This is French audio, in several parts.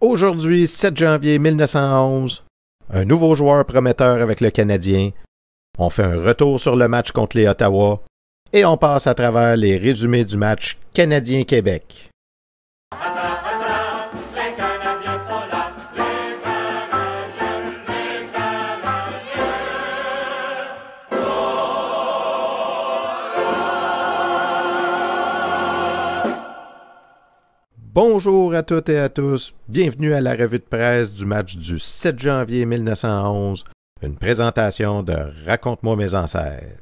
Aujourd'hui, 7 janvier 1911, un nouveau joueur prometteur avec le Canadien. On fait un retour sur le match contre les Ottawa et on passe à travers les résumés du match Canadien-Québec. Bonjour à toutes et à tous. Bienvenue à la revue de presse du match du 7 janvier 1911, une présentation de Raconte-moi mes ancêtres.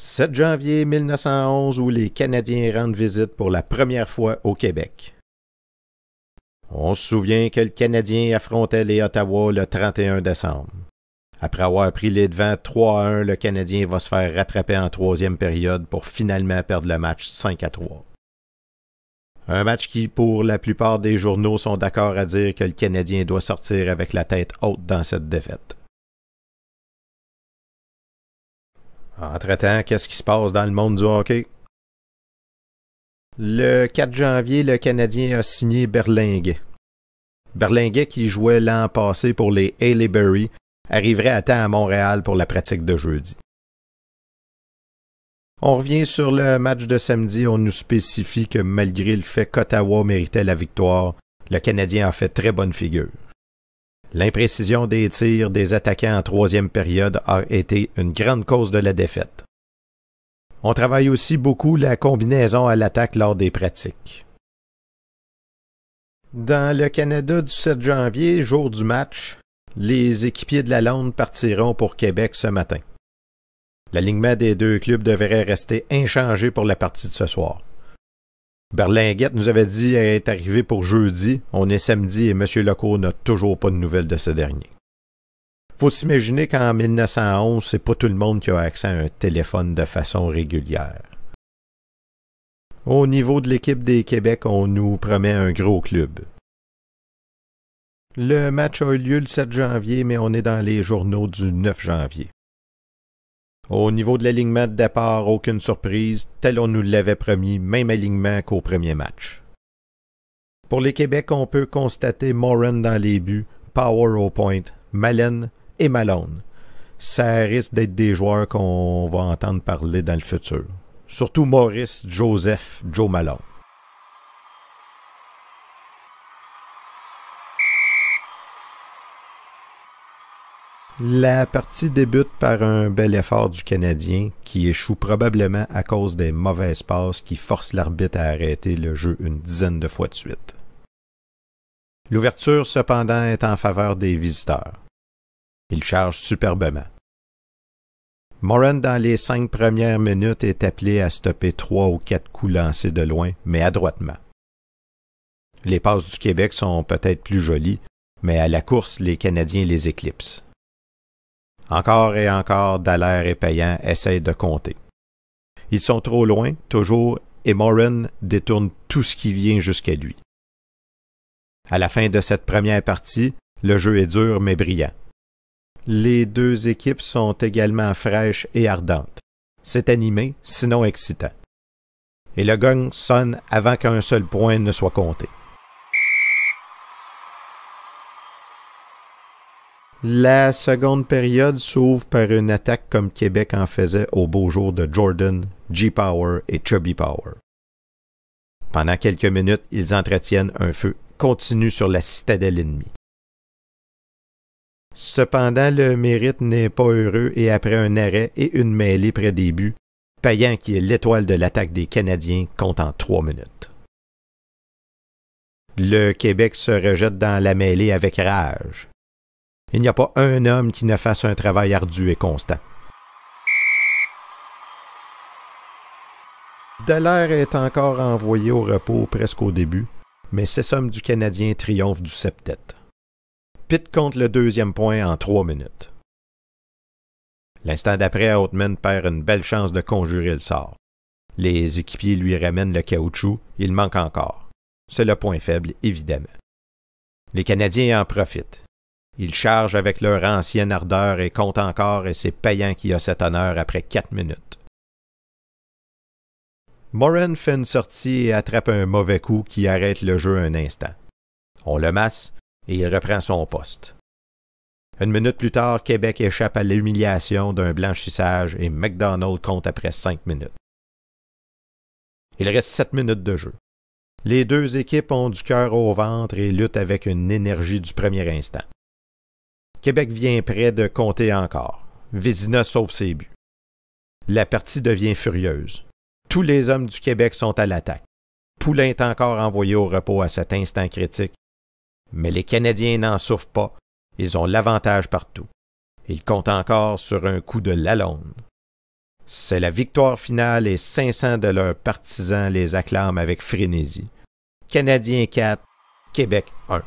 7 janvier 1911 où les Canadiens rendent visite pour la première fois au Québec. On se souvient que le Canadien affrontait les Ottawa le 31 décembre. Après avoir pris les devants 3 à 1, le Canadien va se faire rattraper en troisième période pour finalement perdre le match 5 à 3. Un match qui, pour la plupart des journaux, sont d'accord à dire que le Canadien doit sortir avec la tête haute dans cette défaite. Entre-temps, qu'est-ce qui se passe dans le monde du hockey? Le 4 janvier, le Canadien a signé Berlinguet. Berlinguet, qui jouait l'an passé pour les Haleybury, arriverait à temps à Montréal pour la pratique de jeudi. On revient sur le match de samedi. On nous spécifie que malgré le fait qu'Ottawa méritait la victoire, le Canadien a fait très bonne figure. L'imprécision des tirs des attaquants en troisième période a été une grande cause de la défaite. On travaille aussi beaucoup la combinaison à l'attaque lors des pratiques. Dans le Canada du 7 janvier, jour du match, les équipiers de la Lande partiront pour Québec ce matin. L'alignement des deux clubs devrait rester inchangé pour la partie de ce soir. Berlinguette nous avait dit être arrivé pour jeudi, on est samedi et M. Lecour n'a toujours pas de nouvelles de ce dernier. Faut s'imaginer qu'en 1911, c'est pas tout le monde qui a accès à un téléphone de façon régulière. Au niveau de l'équipe des Québec, on nous promet un gros club. Le match a eu lieu le 7 janvier, mais on est dans les journaux du 9 janvier. Au niveau de l'alignement de départ, aucune surprise, tel on nous l'avait promis, même alignement qu'au premier match. Pour les Québec, on peut constater Moran dans les buts, Power au point, Malen et Malone. Ça risque d'être des joueurs qu'on va entendre parler dans le futur. Surtout Maurice, Joseph, Joe Malone. La partie débute par un bel effort du Canadien qui échoue probablement à cause des mauvaises passes qui forcent l'arbitre à arrêter le jeu une dizaine de fois de suite. L'ouverture cependant est en faveur des visiteurs. Ils chargent superbement. Moran, dans les cinq premières minutes, est appelé à stopper trois ou quatre coups lancés de loin, mais adroitement. Les passes du Québec sont peut-être plus jolies, mais à la course, les Canadiens les éclipsent. Encore et encore, Dallaire et Payan essayent de compter. Ils sont trop loin, toujours, et Morin détourne tout ce qui vient jusqu'à lui. À la fin de cette première partie, le jeu est dur mais brillant. Les deux équipes sont également fraîches et ardentes. C'est animé, sinon excitant. Et le gong sonne avant qu'un seul point ne soit compté. La seconde période s'ouvre par une attaque comme Québec en faisait au beau jour de Jordan, G-Power et Chubby Power. Pendant quelques minutes, ils entretiennent un feu continu sur la citadelle ennemie. Cependant, le mérite n'est pas heureux et après un arrêt et une mêlée près des buts, Payan, qui est l'étoile de l'attaque des Canadiens, compte en trois minutes. Le Québec se rejette dans la mêlée avec rage. Il n'y a pas un homme qui ne fasse un travail ardu et constant. Dallaire est encore envoyé au repos presque au début, mais ces sommes du Canadien triomphe du sept-tête. Pitt compte le deuxième point en trois minutes. L'instant d'après, Outman perd une belle chance de conjurer le sort. Les équipiers lui ramènent le caoutchouc, il manque encore. C'est le point faible, évidemment. Les Canadiens en profitent. Ils chargent avec leur ancienne ardeur et comptent encore, et c'est payant qui a cet honneur après quatre minutes. Moran fait une sortie et attrape un mauvais coup qui arrête le jeu un instant. On le masse et il reprend son poste. Une minute plus tard, Québec échappe à l'humiliation d'un blanchissage et McDonald compte après cinq minutes. Il reste sept minutes de jeu. Les deux équipes ont du cœur au ventre et luttent avec une énergie du premier instant. Québec vient près de compter encore. Vézina sauve ses buts. La partie devient furieuse. Tous les hommes du Québec sont à l'attaque. Poulain est encore envoyé au repos à cet instant critique. Mais les Canadiens n'en souffrent pas. Ils ont l'avantage partout. Ils comptent encore sur un coup de lalonde. C'est la victoire finale et 500 de leurs partisans les acclament avec frénésie. Canadiens 4, Québec 1.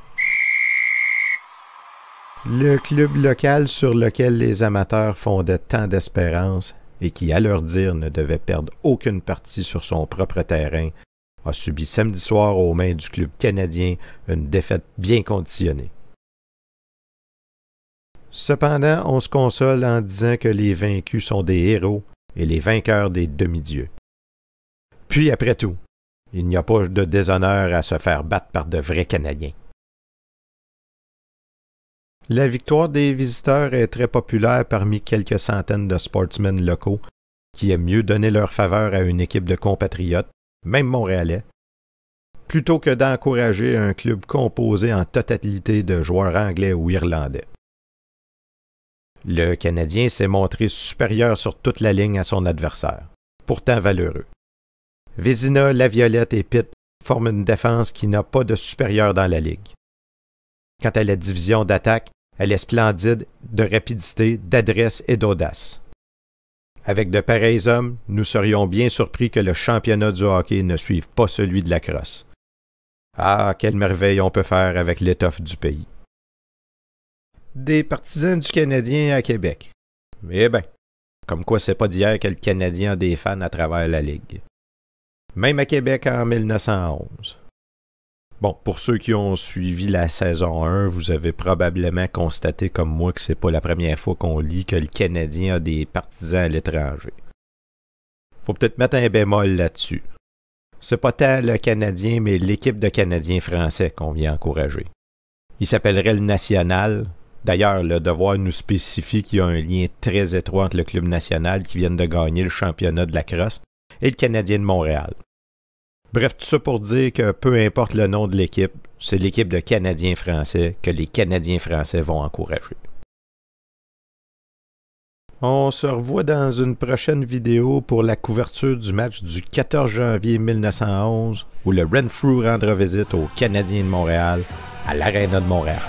Le club local sur lequel les amateurs fondaient tant d'espérance et qui, à leur dire, ne devait perdre aucune partie sur son propre terrain, a subi samedi soir aux mains du club canadien une défaite bien conditionnée. Cependant, on se console en disant que les vaincus sont des héros et les vainqueurs des demi-dieux. Puis après tout, il n'y a pas de déshonneur à se faire battre par de vrais Canadiens. La victoire des visiteurs est très populaire parmi quelques centaines de sportsmen locaux qui aiment mieux donner leur faveur à une équipe de compatriotes, même montréalais, plutôt que d'encourager un club composé en totalité de joueurs anglais ou irlandais. Le Canadien s'est montré supérieur sur toute la ligne à son adversaire, pourtant valeureux. Vézina, Laviolette et Pitt forment une défense qui n'a pas de supérieur dans la ligue. Quant à la division d'attaque, elle est splendide de rapidité, d'adresse et d'audace. Avec de pareils hommes, nous serions bien surpris que le championnat du hockey ne suive pas celui de la crosse. Ah, quelle merveille on peut faire avec l'étoffe du pays. Des partisans du Canadien à Québec. Eh bien, comme quoi c'est pas d'hier que le Canadien a des fans à travers la Ligue. Même à Québec en 1911. Bon, pour ceux qui ont suivi la saison 1, vous avez probablement constaté comme moi que c'est pas la première fois qu'on lit que le Canadien a des partisans à l'étranger. Faut peut-être mettre un bémol là-dessus. C'est pas tant le Canadien, mais l'équipe de Canadiens français qu'on vient encourager. Il s'appellerait le National. D'ailleurs, le devoir nous spécifie qu'il y a un lien très étroit entre le club national qui vient de gagner le championnat de la crosse et le Canadien de Montréal. Bref, tout ça pour dire que peu importe le nom de l'équipe, c'est l'équipe de Canadiens français que les Canadiens français vont encourager. On se revoit dans une prochaine vidéo pour la couverture du match du 14 janvier 1911 où le Renfrew rendra visite aux Canadiens de Montréal à l'Arena de Montréal.